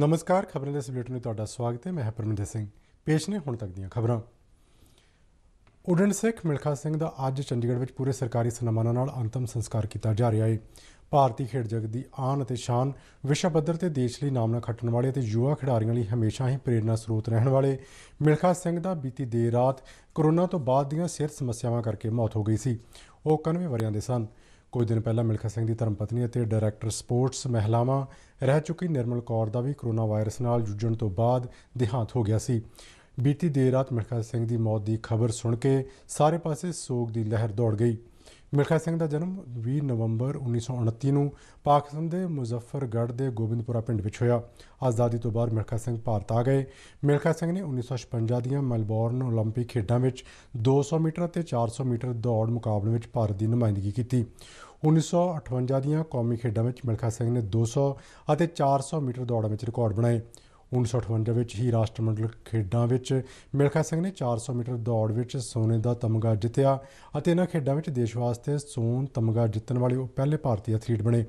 ਨਮਸਕਾਰ ਖਬਰਾਂ ਦੇ ਸਬਲੇਟਨ ਵਿੱਚ ਤੁਹਾਡਾ ਸਵਾਗਤ ਹੈ ਮੈਂ ਹਾਂ ਪਰਮਿੰਦਰ ਸਿੰਘ ਪੇਸ਼ ਨੇ ਹੁਣ ਤੱਕ ਦੀਆਂ ਖਬਰਾਂ ਉਡਣ ਸਿੱਖ ਮਿਲਖਾ ਸਿੰਘ ਦਾ ਅੱਜ ਚੰਡੀਗੜ੍ਹ ਵਿੱਚ ਪੂਰੇ ਸਰਕਾਰੀ ਸਨਮਾਨਾਂ ਨਾਲ ਅੰਤਮ ਸੰਸਕਾਰ ਕੀਤਾ ਜਾ ਰਿਹਾ ਹੈ ਭਾਰਤੀ ਖੇਡ ਜਗਤ ਦੀ ਆਨ ਅਤੇ ਸ਼ਾਨ ਵਿਸ਼ਵ ਪੱਧਰ ਤੇ ਦੇਸ਼ ਲਈ ਨਾਮਨਾ ਖੱਟਣ ਵਾਲੇ ਅਤੇ ਯੁਵਾ ਖਿਡਾਰੀਆਂ ਲਈ ਹਮੇਸ਼ਾ ਹੀ ਪ੍ਰੇਰਣਾ ਸਰੋਤ ਰਹਿਣ ਵਾਲੇ ਮਿਲਖਾ ਸਿੰਘ ਦਾ ਬੀਤੀ ਦੇਰ ਰਾਤ ਕੋਰੋਨਾ ਤੋਂ ਬਾਅਦ ਦੀਆਂ ਸਿਹਤ ਸਮੱਸਿਆਵਾਂ ਕਰਕੇ ਮੌਤ ਹੋ ਗਈ ਸੀ ਉਹ 91 ਵਰਿਆਂ ਦੇ ਸਨ ਕੁਝ ਦਿਨ ਪਹਿਲਾਂ ਮਿਲਖਾ ਸਿੰਘ ਦੀ ਧਰਮਪਤਨੀ ਅਤੇ ਡਾਇਰੈਕਟਰ ਸਪੋਰਟਸ ਮਹਿਲਾਵਾਂ ਰਹਿ ਚੁੱਕੀ ਨਿਰਮਲ ਕੌਰ ਦਾ ਵੀ ਕਰੋਨਾ ਵਾਇਰਸ ਨਾਲ ਜੂਝਣ ਤੋਂ ਬਾਅਦ ਦਿਹਾਂਤ ਹੋ ਗਿਆ ਸੀ ਬੀਤੀ ਦੇਰ ਰਾਤ ਮਿਲਖਾ ਸਿੰਘ ਦੀ ਮੌਤ ਦੀ ਖਬਰ ਸੁਣ ਕੇ ਸਾਰੇ ਪਾਸੇ ਸੋਗ ਦੀ ਲਹਿਰ ਦੌੜ ਗਈ ਮਿਲਖਾ ਸਿੰਘ ਦਾ ਜਨਮ 20 ਨਵੰਬਰ 1929 ਨੂੰ ਪਾਕਿਸਤਾਨ ਦੇ ਮੁਜ਼ੱਫਰਗੜ੍ਹ ਦੇ ਗੋਬਿੰਦਪੁਰਾ ਪਿੰਡ ਵਿੱਚ ਹੋਇਆ ਆਜ਼ਾਦੀ ਤੋਂ ਬਾਅਦ ਮਿਲਖਾ ਸਿੰਘ ਭਾਰਤ ਆ ਗਏ ਮਿਲਖਾ ਸਿੰਘ ਨੇ 1956 ਦੀਆਂ ਮੈਲਬੌਰਨ 올림픽 ਖੇਡਾਂ ਵਿੱਚ 200 ਮੀਟਰ ਅਤੇ 400 ਮੀਟਰ ਦੌੜ ਮੁਕਾਬਲੇ ਵਿੱਚ ਭਾਰਤ ਦੀ ਨੁਮਾਇੰਦਗੀ ਕੀਤੀ 1958 ਦੀਆਂ ਕੌਮੀ ਖੇਡਾਂ ਵਿੱਚ ਮਿਲਖਾ ਸਿੰਘ ਨੇ 200 ਅਤੇ 400 ਮੀਟਰ ਦੌੜਾਂ ਵਿੱਚ ਰਿਕਾਰਡ ਬਣਾਏ 1958 ਵਿੱਚ ਹੀ ਰਾਸ਼ਟਰਮੰਡਲ ਖੇਡਾਂ ਵਿੱਚ ਮਿਲਖਾ ਸਿੰਘ ਨੇ 400 ਮੀਟਰ ਦੌੜ ਵਿੱਚ ਸੋਨੇ ਦਾ ਤਮਗਾ ਜਿੱਤਿਆ ਅਤੇ ਇਹਨਾਂ ਖੇਡਾਂ ਵਿੱਚ ਦੇਸ਼ ਵਾਸਤੇ ਸੋਨ ਤਮਗਾ ਜਿੱਤਣ ਵਾਲੇ ਉਹ ਪਹਿਲੇ ਭਾਰਤੀ ਐਥਲੀਟ ਬਣੇ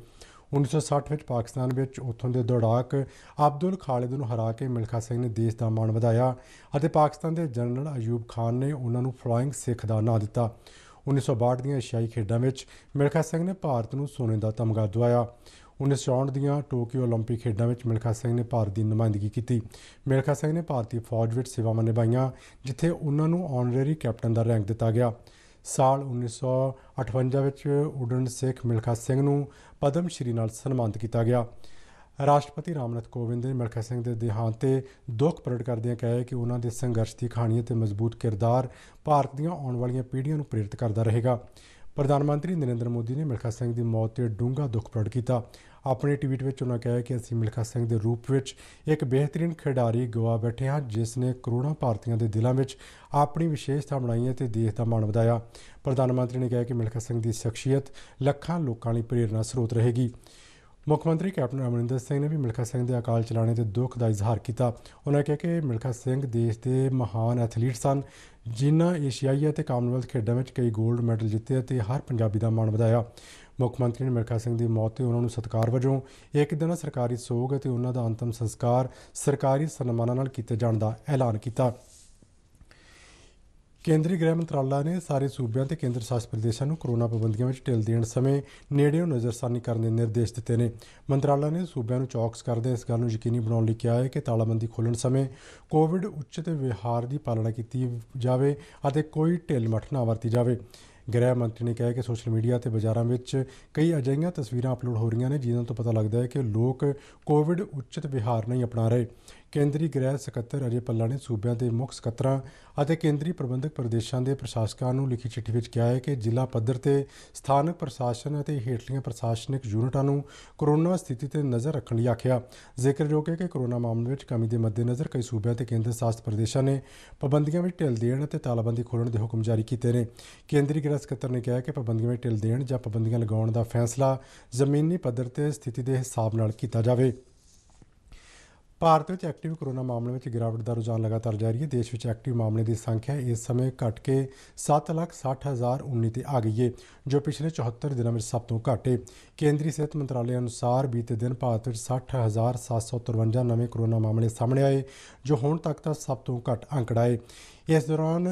1960 ਵਿੱਚ ਪਾਕਿਸਤਾਨ ਵਿੱਚ ਉਥੋਂ ਦੇ ਦੌੜਾਕ ਅਬਦੁਲ ਖਾਲਿਦ ਨੂੰ ਹਰਾ ਕੇ ਮਿਲਖਾ ਸਿੰਘ ਨੇ ਦੇਸ਼ ਦਾ ਮਾਣ ਵਧਾਇਆ ਅਤੇ ਪਾਕਿਸਤਾਨ ਦੇ ਜਨਰਲ ਅਯੂਬ ਖਾਨ ਨੇ ਉਹਨਾਂ ਨੂੰ ਫਲਾਇੰਗ ਸਿੱਖ ਦਾ ਨਾਮ ਦਿੱਤਾ 1962 ਦੀਆਂ ਏਸ਼ੀਆਈ ਖੇਡਾਂ ਵਿੱਚ ਮਿਲਖਾ ਸਿੰਘ ਨੇ ਭਾਰਤ ਨੂੰ ਸੋਨੇ ਦਾ ਤਮਗਾ ਦਿਵਾਇਆ 1964 ਦੀਆਂ ਟੋਕੀਓ 올림픽 ਖੇਡਾਂ ਵਿੱਚ ਮਿਲਖਾ ਸਿੰਘ ਨੇ ਭਾਰਤ ਦੀ ਨੁਮਾਇੰਦਗੀ ਕੀਤੀ ਮਿਲਖਾ ਸਿੰਘ ਨੇ ਭਾਰਤੀ ਫੌਜ ਵਿੱਚ ਸੇਵਾਵਾਂ ਨਿਭਾਈਆਂ ਜਿੱਥੇ ਉਹਨਾਂ ਨੂੰ ਆਨਰੇਰੀ ਕੈਪਟਨ ਦਾ ਰੈਂਕ ਦਿੱਤਾ ਗਿਆ ਸਾਲ 1958 ਵਿੱਚ ਉਡਣ ਸਿੱਖ ਮਿਲਖਾ ਸਿੰਘ ਨੂੰ ਪਦਮ ਸ਼੍ਰੀ ਨਾਲ ਸਨਮਾਨਿਤ ਕੀਤਾ ਗਿਆ ਰਾਸ਼ਟਰਪਤੀ ਰਾਮਨਾਥ ਕੋਵਿੰਦ ਨੇ ਮਿਲਖਾ ਸਿੰਘ ਦੇ ਦੇਹਾਂਤ ਤੇ ਦੁੱਖ ਪ੍ਰਗਟ ਕਰਦਿਆਂ ਕਿਹਾ ਕਿ ਉਹਨਾਂ ਦੇ ਸੰਘਰਸ਼ ਦੀ ਕਹਾਣੀ ਤੇ ਮਜ਼ਬੂਤ ਕਿਰਦਾਰ ਭਾਰਤ ਦੀਆਂ ਆਉਣ ਵਾਲੀਆਂ ਪੀੜ੍ਹੀਆਂ ਨੂੰ ਪ੍ਰੇਰਿਤ ਕਰਦਾ ਰਹੇਗਾ ਪ੍ਰਧਾਨ ਮੰਤਰੀ ਨਰਿੰਦਰ ਮੋਦੀ ਨੇ ਮਿਲਖਾ ਸਿੰਘ ਦੀ ਮੌਤ ਤੇ ਡੂੰਘਾ ਦੁੱਖ ਪ੍ਰਗਟ ਕੀਤਾ ਆਪਣੇ ਟਵੀਟ ਵਿੱਚ ਉਹਨਾਂ ਕਿਹਾ ਕਿ ਅਸੀਂ ਮਿਲਖਾ ਸਿੰਘ ਦੇ ਰੂਪ ਵਿੱਚ ਇੱਕ ਬਿਹਤਰੀਨ ਖਿਡਾਰੀ ਗਵਾ ਬੈਠੇ ਹਾਂ ਜਿਸ ਨੇ ਕਰੋੜਾਂ ਭਾਰਤੀਆਂ ਦੇ ਦਿਲਾਂ ਵਿੱਚ ਆਪਣੀ ਵਿਸ਼ੇਸ਼ਤਾ ਬਣਾਈ ਹੈ ਤੇ ਦੇਸ਼ ਦਾ ਮਾਣ ਵਧਾਇਆ ਪ੍ਰਧਾਨ ਮੰਤਰੀ ਨੇ ਕਿਹਾ ਕਿ ਮਿਲਖਾ ਸਿੰਘ ਦੀ ਸ਼ਖਸੀਅਤ ਲੱਖਾਂ ਲੋਕਾਂ ਲਈ ਪ੍ਰੇਰਣਾ ਸਰੋਤ ਰਹੇਗੀ ਮੁੱਖ ਮੰਤਰੀ ਕੈਪਟਨ ਅਮਰਿੰਦਰ ਸਿੰਘ ਨੇ ਵੀ ਮਿਲਖਾ ਸਿੰਘ ਦੇ ਅਕਾਲ ਚਲਾਣੇ ਤੇ ਦੁੱਖ ਦਾ ਇਜ਼ਹਾਰ ਕੀਤਾ ਉਹਨਾਂ ਕਿਹਾ ਕਿ ਮਿਲਖਾ ਸਿੰਘ ਦੇਸ਼ ਦੇ ਮਹਾਨ ਐਥਲੀਟ ਸਨ ਜਿਨ੍ਹਾਂ ਏਸ਼ੀਆਈ ਅਤੇ ਕਾਮਨਵੈਲਥ ਖੇਡਾਂ ਵਿੱਚ ਕਈ 골ਡ ਮੈਡਲ ਜਿੱਤੇ ਅਤੇ ਹਰ ਪੰਜਾਬੀ ਦਾ ਮਾਣ ਵਧਾਇਆ ਮੁੱਖ ਮੰਤਰੀ ਨੇ ਮਿਲਖਾ ਸਿੰਘ ਦੀ ਮੌਤ ਤੇ ਉਹਨਾਂ ਨੂੰ ਸਤਿਕਾਰ ਵਜੋਂ ਇੱਕ ਦਿਨ ਸਰਕਾਰੀ ਸੋਗ ਅਤੇ ਉਹਨਾਂ ਦਾ ਅੰਤਮ ਸੰਸਕਾਰ ਸਰਕਾਰੀ ਸਨਮਾਨਾਂ ਨਾਲ ਕੀਤੇ ਜਾਣ ਦਾ ਐਲਾਨ ਕੀਤਾ ਕੇਂਦਰੀ ਗ੍ਰਹਿ ਮੰਤਰਾਲਾ ਨੇ ਸਾਰੇ ਸੂਬਿਆਂ ਤੇ ਕੇਂਦਰ ਸ਼ਾਸਿਤ ਪ੍ਰਦੇਸ਼ਾਂ ਨੂੰ ਕੋਰੋਨਾ ਪਾਬੰਦੀਆਂ ਵਿੱਚ ਢਿੱਲ ਦੇਣ ਸਮੇਂ ਨੇੜਿਓਂ ਨਜ਼ਰਸਾਨੀ ਕਰਨ ਦੇ ਨਿਰਦੇਸ਼ ਦਿੱਤੇ ਨੇ ਮੰਤਰਾਲਾ ਨੇ ਸੂਬਿਆਂ ਨੂੰ ਚੌਕਸ ਕਰਦੇ ਇਸ ਗੱਲ ਨੂੰ ਯਕੀਨੀ ਬਣਾਉਣ ਲਈ ਕਿਹਾ ਹੈ ਕਿ ਤਾਲਾਬੰਦੀ ਖੋਲਣ ਸਮੇਂ ਕੋਵਿਡ ਉਚਿਤ ਵਿਹਾਰ ਦੀ ਪਾਲਣਾ ਕੀਤੀ ਜਾਵੇ ਅਤੇ ਕੋਈ ਢਿੱਲ ਮੱਠ ਨਾ ਵਰਤੀ ਜਾਵੇ ਗ੍ਰਹਿ ਮੰਤਰੀ ਨੇ ਕਿਹਾ ਕਿ ਸੋਸ਼ਲ ਮੀਡੀਆ ਤੇ ਬਾਜ਼ਾਰਾਂ ਵਿੱਚ ਕਈ ਅਜਿਹੀਆਂ ਤਸਵੀਰਾਂ ਅਪਲੋਡ ਹੋ ਰਹੀਆਂ ਨੇ ਜਿਨ੍ਹਾਂ ਤੋਂ ਪਤਾ ਲੱਗਦਾ ਹੈ ਕਿ ਲੋਕ ਕੋਵਿਡ ਉਚਿਤ ਵਿਹਾਰ ਨਹੀਂ ਅਪਣਾ ਰਹੇ ਕੇਂਦਰੀ ਗ੍ਰਹਿ ਸਕੱਤਰ ਅਜੇ ਪੱਲਾ ਨੇ ਸੂਬਿਆਂ ਦੇ ਮੁੱਖ ਸਕੱਤਰਾਂ ਅਤੇ ਕੇਂਦਰੀ ਪ੍ਰਬੰਧਕ ਪ੍ਰਦੇਸ਼ਾਂ ਦੇ ਪ੍ਰਸ਼ਾਸਕਾਂ ਨੂੰ ਲਿਖੀ ਚਿੱਠੀ ਵਿੱਚ ਕਿਹਾ ਹੈ ਕਿ ਜ਼ਿਲ੍ਹਾ ਪੱਧਰ ਤੇ ਸਥਾਨਕ ਪ੍ਰਸ਼ਾਸਨ ਅਤੇ ਹੇਠਲੀਆਂ ਪ੍ਰਸ਼ਾਸਨਿਕ ਯੂਨਿਟਾਂ ਨੂੰ ਕੋਰੋਨਾ ਸਥਿਤੀ ਤੇ ਨਜ਼ਰ ਰੱਖਣ ਲਈ ਆਖਿਆ ਜ਼ਿਕਰਯੋਗ ਹੈ ਕਿ ਕੋਰੋਨਾ ਮਾਮਲੇ ਵਿੱਚ ਕਮੀ ਦੇ ਮੱਦੇਨਜ਼ਰ ਕਈ ਸੂਬਿਆਂ ਤੇ ਕੇਂਦਰ ਸ਼ਾਸਤ ਪ੍ਰਦੇਸ਼ਾਂ ਨੇ ਪਾਬੰਦੀਆਂ ਵਿੱਚ ਢਿੱਲ ਦੇਣ ਅਤੇ ਤਾਲਾਬੰਦੀ ਖੋਲਣ ਦੇ ਹੁਕਮ ਜਾਰੀ ਕੀਤੇ ਨੇ ਕੇਂਦਰੀ ਗ੍ਰਹਿ ਸਕੱਤਰ ਨੇ ਕਿਹਾ ਕਿ ਪਾਬੰਦੀਆਂ ਵਿੱਚ ਢਿੱਲ ਦੇਣ ਜਾਂ ਪਾਬੰਦੀਆਂ ਲਗਾਉਣ ਦਾ ਫੈਸਲਾ ਜ਼ਮੀਨੀ ਪੱਧਰ ਤੇ ਸਥਿਤੀ ਦੇ ਹਿਸਾਬ ਨਾਲ ਕੀਤਾ ਜਾਵੇ ਭਾਰਤ ਵਿੱਚ ਐਕਟਿਵ ਕੋਰੋਨਾ ਮਾਮਲੇ ਵਿੱਚ ਗਿਰਾਵਟ ਦਾ ਰੁਝਾਨ ਲਗਾਤਾਰ ਜਾਰੀ ਹੈ ਦੇਸ਼ ਵਿੱਚ ਐਕਟਿਵ ਮਾਮਲੇ ਦੀ ਸੰਖਿਆ ਇਸ ਸਮੇਂ ਘਟ ਕੇ 760019 ਤੇ ਆ ਗਈ ਹੈ ਜੋ ਪਿਛਲੇ 74 ਦਿਨਾਂ ਵਿੱਚ ਸਭ ਤੋਂ ਘੱਟ ਹੈ ਕੇਂਦਰੀ ਸਿਹਤ ਮੰਤਰਾਲੇ ਅਨੁਸਾਰ ਬੀਤੇ ਦਿਨ ਭਾਰਤ ਵਿੱਚ 60753 ਨਵੇਂ ਕੋਰੋਨਾ ਮਾਮਲੇ ਸਾਹਮਣੇ ਆਏ ਜੋ ਹੁਣ ਤੱਕ ਦਾ ਸਭ ਤੋਂ ਘੱਟ ਅੰਕੜਾ ਹੈ ਇਸ ਦੌਰਾਨ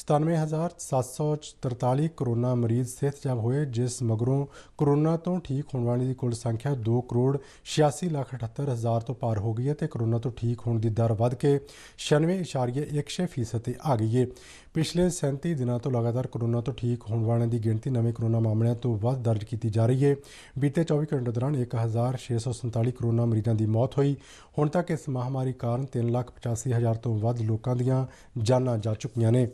97743 ਕਰੋਨਾ ਮਰੀਜ਼ ਸਿਹਤਯਾਬ ਹੋਏ ਜਿਸ ਮਗਰੋਂ ਕਰੋਨਾ ਤੋਂ ਠੀਕ ਹੋਣ ਵਾਲੇ ਦੀ ਕੁੱਲ ਸੰਖਿਆ 2 ਕਰੋੜ 86 ਲੱਖ 78 ਹਜ਼ਾਰ ਤੋਂ ਪਾਰ ਹੋ ਗਈ ਹੈ ਤੇ ਕਰੋਨਾ ਤੋਂ ਠੀਕ ਹੋਣ ਦੀ ਦਰ ਵਧ ਕੇ 96.1% ਤੇ ਆ ਗਈ ਹੈ ਪਿਛਲੇ 37 ਦਿਨਾਂ ਤੋਂ ਲਗਾਤਾਰ ਕਰੋਨਾ ਤੋਂ ਠੀਕ ਹੋਣ ਵਾਲਿਆਂ ਦੀ ਗਿਣਤੀ ਨਵੇਂ ਕਰੋਨਾ ਮਾਮਲਿਆਂ ਤੋਂ ਵੱਧ ਦਰਜ ਕੀਤੀ ਜਾ ਰਹੀ ਹੈ ਬੀਤੇ 24 ਘੰਟੇ ਦੌਰਾਨ 1647 ਕਰੋਨਾ ਮਰੀਜ਼ਾਂ ਦੀ ਮੌਤ ਹੋਈ ਹੁਣ ਤੱਕ ਇਸ ਮਹਾਮਾਰੀ ਕਾਰਨ 385000 ਤੋਂ ਵੱਧ ਲੋਕਾਂ ਦੀਆਂ ਜਾਨਾਂ ਜਾ ਚੁੱਕੀਆਂ ਨੇ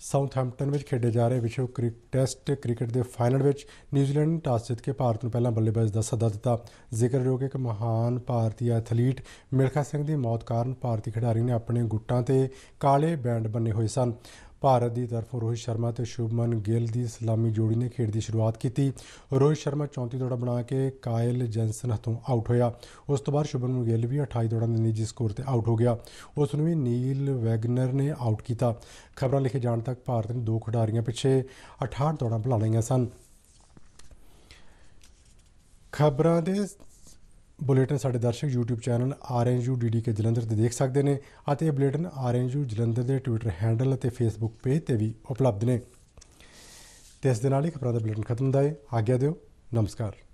ਸਾਊਥਹੈਂਪਟਨ ਵਿੱਚ ਖੇਡੇ ਜਾ ਰਹੇ ਵਿਸ਼ਵ ਕ੍ਰਿਕਟ ਟੈਸਟ ਕ੍ਰਿਕਟ ਦੇ ਫਾਈਨਲ ਵਿੱਚ ਨਿਊਜ਼ੀਲੈਂਡ ਨੇ ਟਾਸ ਜਿੱਤ ਕੇ ਭਾਰਤ ਨੂੰ ਪਹਿਲਾਂ ਬੱਲੇਬਾਜ਼ ਦਾ ਸੱਦਾ ਦਿੱਤਾ ਜ਼ਿਕਰਯੋਗ ਹੈ ਕਿ ਮਹਾਨ ਭਾਰਤੀ ਐਥਲੀਟ ਮਿਲਖਾ ਸਿੰਘ ਦੀ ਮੌਤ ਕਾਰਨ ਭਾਰਤੀ ਖਿਡਾਰੀ ਨੇ ਆਪਣੇ ਗੁੱਟਾਂ ਤੇ ਕਾਲੇ ਬੈਂਡ ਬੰਨੇ ਹੋਏ ਸਨ ਭਾਰਤ ਦੀ ਤਰਫੋਂ ਰੋਹਿਤ ਸ਼ਰਮਾ ਤੇ ਸ਼ੁਭਮਨ ਗਿੱਲ ਦੀ ਸਲਾਮੀ ਜੋੜੀ ਨੇ ਖੇਡ ਦੀ ਸ਼ੁਰੂਆਤ ਕੀਤੀ ਰੋਹਿਤ ਸ਼ਰਮਾ 34 ਦੌੜਾਂ ਬਣਾ ਕੇ ਕਾਇਲ ਜੈਨਸਨ ਹੱਥੋਂ ਆਊਟ ਹੋਇਆ ਉਸ ਤੋਂ ਬਾਅਦ ਸ਼ੁਭਮਨ ਗਿੱਲ ਵੀ 28 ਦੌੜਾਂ ਦੇ ਨਿੱਜੀ ਸਕੋਰ ਤੇ ਆਊਟ ਹੋ ਗਿਆ ਉਸ ਨੂੰ ਵੀ ਨੀਲ ਵੈਗਨਰ ਨੇ ਆਊਟ ਕੀਤਾ ਖਬਰਾਂ ਲਿਖੇ ਜਾਣ ਤੱਕ ਭਾਰਤ ਨੇ ਦੋ ਖਿਡਾਰੀਆਂ ਪਿੱਛੇ 68 ਦੌੜਾਂ ਬਣਾ ਲਈਆਂ ਸਨ ਖਬਰਾਂ ਦੇ ਬੁਲੇਟਿਨ ਸਾਡੇ ਦਰਸ਼ਕ YouTube ਚੈਨਲ RNUDDK ਜਲੰਧਰ ਤੇ ਦੇਖ ਸਕਦੇ ਨੇ ਅਤੇ ਇਹ ਬੁਲੇਟਿਨ RNU ਜਲੰਧਰ ਦੇ ਟਵਿੱਟਰ ਹੈਂਡਲ ਅਤੇ ਫੇਸਬੁੱਕ ਪੇਜ ਤੇ ਵੀ ਉਪਲਬਧ ਨੇ ਤੇ ਇਸ ਦੇ ਨਾਲ ਹੀ ਖਬਰਾਂ ਦਾ ਬੁਲੇਟਿਨ ਖਤਮ ਹੁੰਦਾ ਹੈ ਆਗਿਆ ਦਿਓ ਨਮਸਕਾਰ